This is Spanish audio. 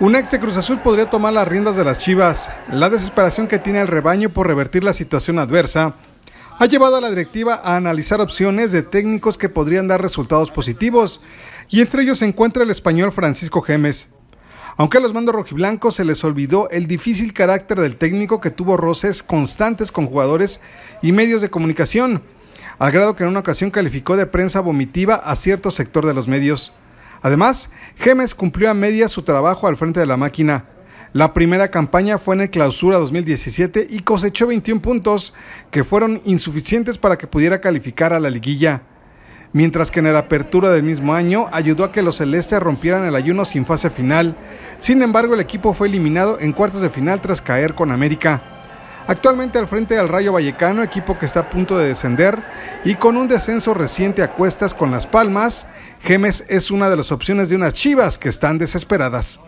Un ex de Cruz Azul podría tomar las riendas de las Chivas. La desesperación que tiene el rebaño por revertir la situación adversa ha llevado a la directiva a analizar opciones de técnicos que podrían dar resultados positivos, y entre ellos se encuentra el español Francisco Gemes. Aunque a los mandos rojiblancos se les olvidó el difícil carácter del técnico que tuvo roces constantes con jugadores y medios de comunicación, al grado que en una ocasión calificó de prensa vomitiva a cierto sector de los medios. Además, Gemes cumplió a media su trabajo al frente de la máquina. La primera campaña fue en el Clausura 2017 y cosechó 21 puntos que fueron insuficientes para que pudiera calificar a la liguilla. Mientras que en la apertura del mismo año ayudó a que los celestes rompieran el ayuno sin fase final. Sin embargo, el equipo fue eliminado en cuartos de final tras caer con América. Actualmente al frente del Rayo Vallecano, equipo que está a punto de descender y con un descenso reciente a cuestas con Las Palmas, Gemes es una de las opciones de unas chivas que están desesperadas.